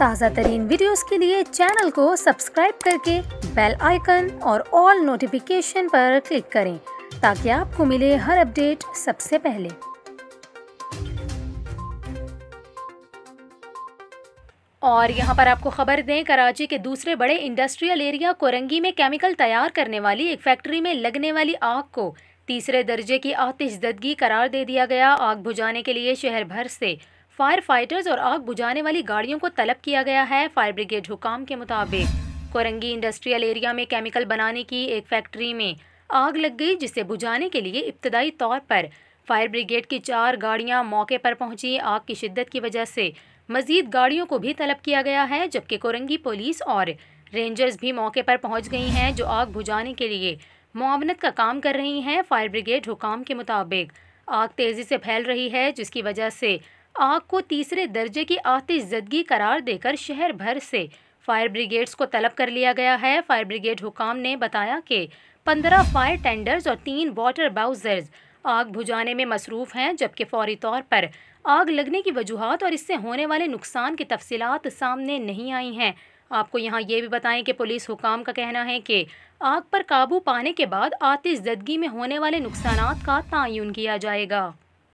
ताज़ा तरीन वीडियोस के लिए चैनल को सब्सक्राइब करके बेल आइकन और ऑल नोटिफिकेशन पर क्लिक करें ताकि आपको मिले हर अपडेट सबसे पहले और यहाँ पर आपको खबर दें कराची के दूसरे बड़े इंडस्ट्रियल एरिया कोरंगी में केमिकल तैयार करने वाली एक फैक्ट्री में लगने वाली आग को तीसरे दर्जे की आतिशदगी करार दे दिया गया आग बुझाने के लिए शहर भर से फायर फाइटर्स और आग बुझाने वाली गाड़ियों को तलब किया गया है फायर ब्रिगेड हुकाम के मुताबिक कोरंगी इंडस्ट्रियल एरिया में केमिकल बनाने की एक फैक्ट्री में आग लग गई जिसे बुझाने के लिए इब्तदाई तौर पर फायर ब्रिगेड की चार गाड़ियां मौके पर पहुंची आग की शिद्दत की वजह से मजीद गाड़ियों को भी तलब किया गया है जबकि कोरंगी पुलिस और रेंजर्स भी मौके पर पहुंच गई हैं जो आग बुझाने के लिए मुआवनत का काम कर रही हैं फायर ब्रिगेड हुकाम के मुताबिक आग तेज़ी से फैल रही है जिसकी वजह से आग को तीसरे दर्जे की आतिशदगी करार देकर शहर भर से फायर ब्रिगेड्स को तलब कर लिया गया है फायर ब्रिगेड हुकाम ने बताया कि पंद्रह फायर टेंडर्स और तीन वाटर बाउजर्स आग बुझाने में मसरूफ़ हैं जबकि फौरी तौर पर आग लगने की वजूहत और इससे होने वाले नुकसान की तफसीत सामने नहीं आई हैं आपको यहाँ ये भी बताएं कि पुलिस हुकाम का कहना है कि आग पर काबू पाने के बाद आतिशज़दगी में होने वाले नुकसान का तयन किया जाएगा